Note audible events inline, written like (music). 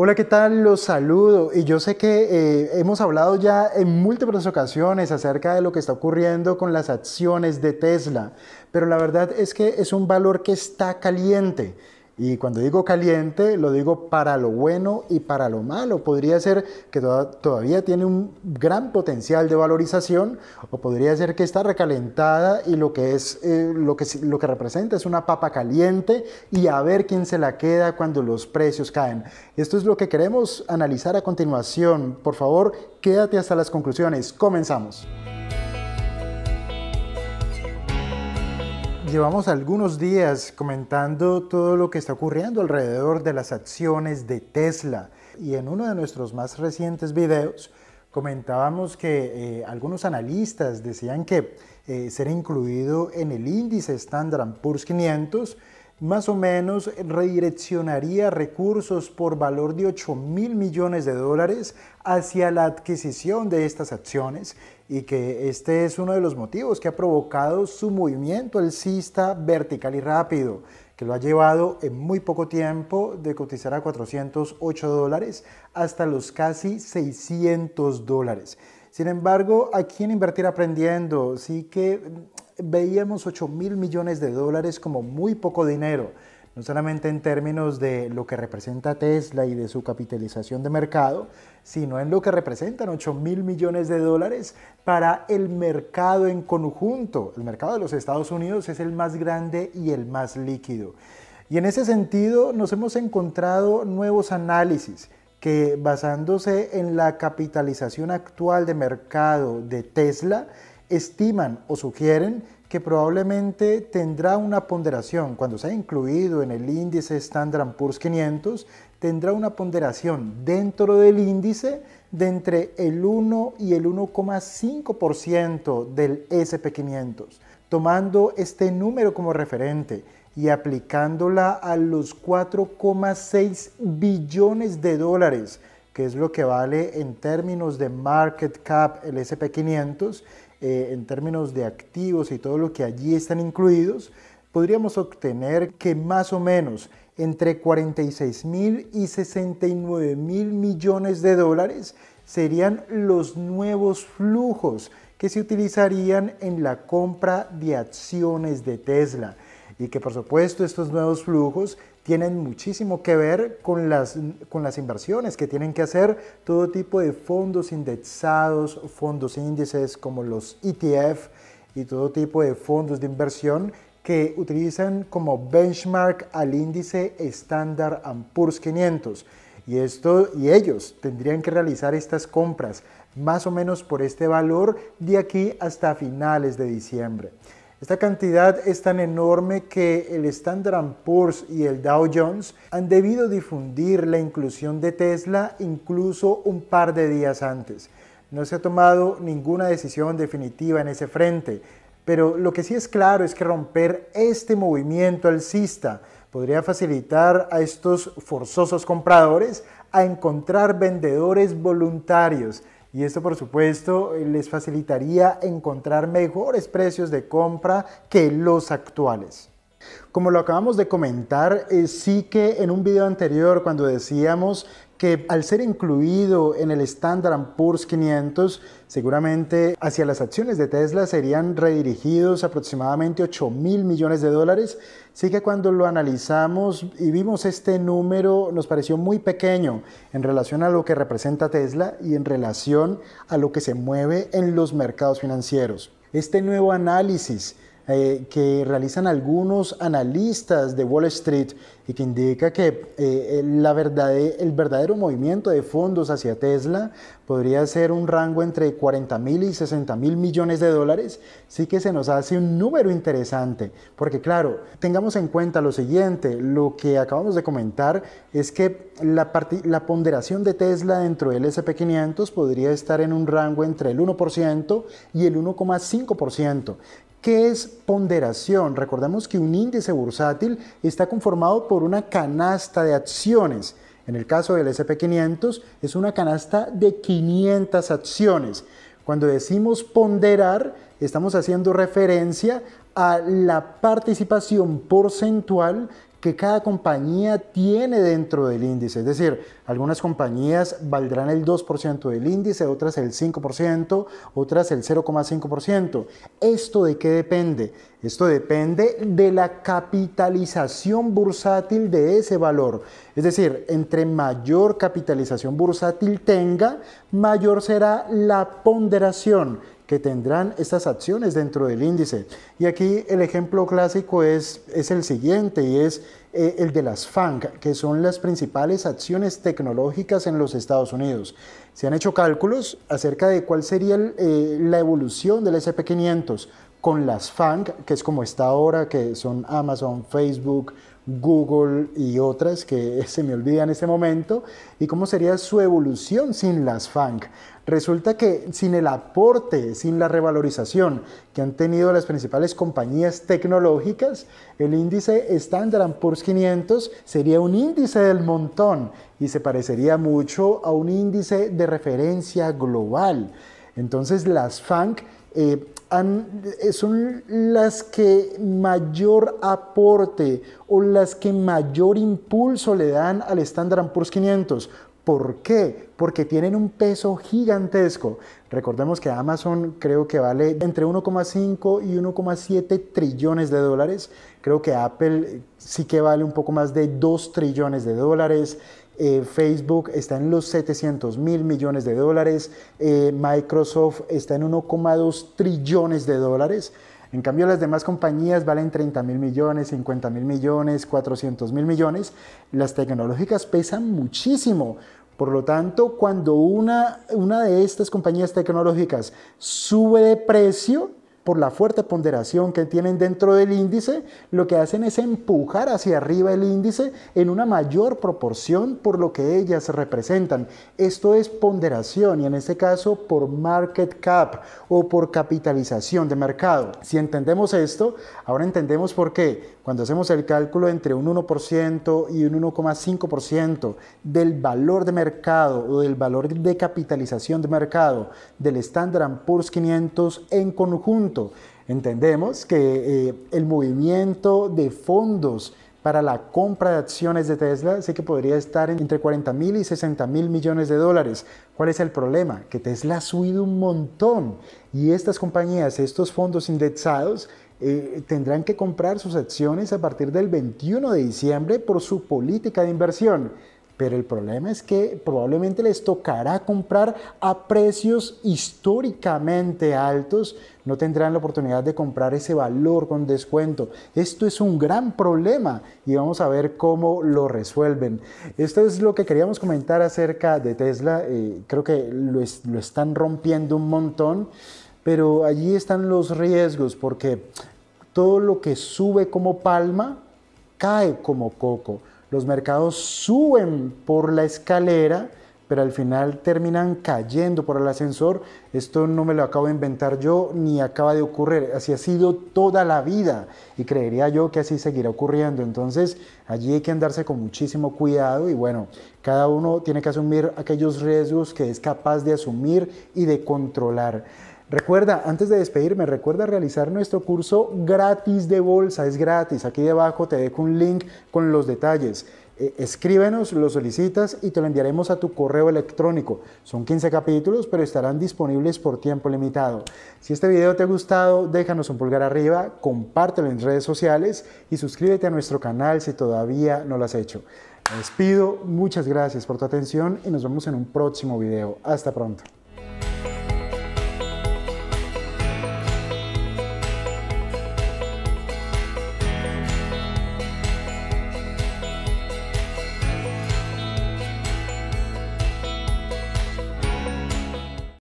Hola, ¿qué tal? Los saludo. Y yo sé que eh, hemos hablado ya en múltiples ocasiones acerca de lo que está ocurriendo con las acciones de Tesla, pero la verdad es que es un valor que está caliente y cuando digo caliente, lo digo para lo bueno y para lo malo. Podría ser que todavía tiene un gran potencial de valorización o podría ser que está recalentada y lo que, es, eh, lo, que, lo que representa es una papa caliente y a ver quién se la queda cuando los precios caen. Esto es lo que queremos analizar a continuación. Por favor, quédate hasta las conclusiones. Comenzamos. Llevamos algunos días comentando todo lo que está ocurriendo alrededor de las acciones de Tesla y en uno de nuestros más recientes videos comentábamos que eh, algunos analistas decían que eh, ser incluido en el índice Standard Poor's 500 más o menos redireccionaría recursos por valor de 8 mil millones de dólares hacia la adquisición de estas acciones y que este es uno de los motivos que ha provocado su movimiento alcista vertical y rápido, que lo ha llevado en muy poco tiempo de cotizar a 408 dólares hasta los casi 600 dólares. Sin embargo, ¿a quién Invertir Aprendiendo sí que veíamos 8 mil millones de dólares como muy poco dinero, no solamente en términos de lo que representa Tesla y de su capitalización de mercado, sino en lo que representan 8 mil millones de dólares para el mercado en conjunto. El mercado de los Estados Unidos es el más grande y el más líquido. Y en ese sentido nos hemos encontrado nuevos análisis que basándose en la capitalización actual de mercado de Tesla, estiman o sugieren que probablemente tendrá una ponderación, cuando sea incluido en el índice Standard Poor's 500, tendrá una ponderación dentro del índice de entre el 1 y el 1,5% del SP500. Tomando este número como referente y aplicándola a los 4,6 billones de dólares que es lo que vale en términos de market cap el SP500, eh, en términos de activos y todo lo que allí están incluidos, podríamos obtener que más o menos entre 46 mil y 69 mil millones de dólares serían los nuevos flujos que se utilizarían en la compra de acciones de Tesla y que por supuesto estos nuevos flujos tienen muchísimo que ver con las, con las inversiones que tienen que hacer todo tipo de fondos indexados, fondos índices como los ETF y todo tipo de fondos de inversión que utilizan como benchmark al índice estándar Poor's 500. Y, esto, y ellos tendrían que realizar estas compras más o menos por este valor de aquí hasta finales de diciembre. Esta cantidad es tan enorme que el Standard Poor's y el Dow Jones han debido difundir la inclusión de Tesla incluso un par de días antes. No se ha tomado ninguna decisión definitiva en ese frente, pero lo que sí es claro es que romper este movimiento alcista podría facilitar a estos forzosos compradores a encontrar vendedores voluntarios y esto, por supuesto, eh, les facilitaría encontrar mejores precios de compra que los actuales. Como lo acabamos de comentar, eh, sí que en un video anterior cuando decíamos que al ser incluido en el estándar Poor's 500, seguramente hacia las acciones de Tesla serían redirigidos aproximadamente 8 mil millones de dólares. Sí que cuando lo analizamos y vimos este número, nos pareció muy pequeño en relación a lo que representa Tesla y en relación a lo que se mueve en los mercados financieros. Este nuevo análisis eh, que realizan algunos analistas de Wall Street y que indica que eh, la el verdadero movimiento de fondos hacia Tesla podría ser un rango entre 40 mil y 60 mil millones de dólares, sí que se nos hace un número interesante, porque claro, tengamos en cuenta lo siguiente, lo que acabamos de comentar es que la, la ponderación de Tesla dentro del SP500 podría estar en un rango entre el 1% y el 1,5%, ¿Qué es ponderación? Recordemos que un índice bursátil está conformado por una canasta de acciones. En el caso del SP500 es una canasta de 500 acciones. Cuando decimos ponderar, estamos haciendo referencia a la participación porcentual que cada compañía tiene dentro del índice. Es decir, algunas compañías valdrán el 2% del índice, otras el 5%, otras el 0,5%. ¿Esto de qué depende? Esto depende de la capitalización bursátil de ese valor. Es decir, entre mayor capitalización bursátil tenga, mayor será la ponderación que tendrán estas acciones dentro del índice. Y aquí el ejemplo clásico es, es el siguiente y es eh, el de las FANG, que son las principales acciones tecnológicas en los Estados Unidos. Se han hecho cálculos acerca de cuál sería eh, la evolución del SP500 con las FANG, que es como está ahora, que son Amazon, Facebook, Google y otras que (laughs) se me olvida en este momento, y cómo sería su evolución sin las FANG? Resulta que sin el aporte, sin la revalorización que han tenido las principales compañías tecnológicas, el índice Standard Poor's 500 sería un índice del montón y se parecería mucho a un índice de referencia global. Entonces las FANG... Eh, eh, son las que mayor aporte o las que mayor impulso le dan al Standard Poor's 500. ¿Por qué? Porque tienen un peso gigantesco. Recordemos que Amazon creo que vale entre 1,5 y 1,7 trillones de dólares. Creo que Apple sí que vale un poco más de 2 trillones de dólares. Eh, Facebook está en los 700 mil millones de dólares, eh, Microsoft está en 1,2 trillones de dólares. En cambio, las demás compañías valen 30 mil millones, 50 mil millones, 400 mil millones. Las tecnológicas pesan muchísimo. Por lo tanto, cuando una de estas compañías tecnológicas sube de precio, por la fuerte ponderación que tienen dentro del índice, lo que hacen es empujar hacia arriba el índice en una mayor proporción por lo que ellas representan. Esto es ponderación y en este caso por market cap o por capitalización de mercado. Si entendemos esto, ahora entendemos por qué cuando hacemos el cálculo entre un 1% y un 1,5% del valor de mercado o del valor de capitalización de mercado del Standard Poor's 500 en conjunto, Entendemos que eh, el movimiento de fondos para la compra de acciones de Tesla sí que podría estar entre 40 mil y 60 mil millones de dólares. ¿Cuál es el problema? Que Tesla ha subido un montón y estas compañías, estos fondos indexados, eh, tendrán que comprar sus acciones a partir del 21 de diciembre por su política de inversión. Pero el problema es que probablemente les tocará comprar a precios históricamente altos. No tendrán la oportunidad de comprar ese valor con descuento. Esto es un gran problema y vamos a ver cómo lo resuelven. Esto es lo que queríamos comentar acerca de Tesla. Eh, creo que lo están rompiendo un montón, pero allí están los riesgos porque todo lo que sube como palma cae como coco. Los mercados suben por la escalera, pero al final terminan cayendo por el ascensor. Esto no me lo acabo de inventar yo ni acaba de ocurrir. Así ha sido toda la vida y creería yo que así seguirá ocurriendo. Entonces allí hay que andarse con muchísimo cuidado y bueno, cada uno tiene que asumir aquellos riesgos que es capaz de asumir y de controlar. Recuerda, antes de despedirme, recuerda realizar nuestro curso gratis de bolsa, es gratis. Aquí debajo te dejo un link con los detalles. Eh, escríbenos, lo solicitas y te lo enviaremos a tu correo electrónico. Son 15 capítulos, pero estarán disponibles por tiempo limitado. Si este video te ha gustado, déjanos un pulgar arriba, compártelo en redes sociales y suscríbete a nuestro canal si todavía no lo has hecho. les despido, muchas gracias por tu atención y nos vemos en un próximo video. Hasta pronto.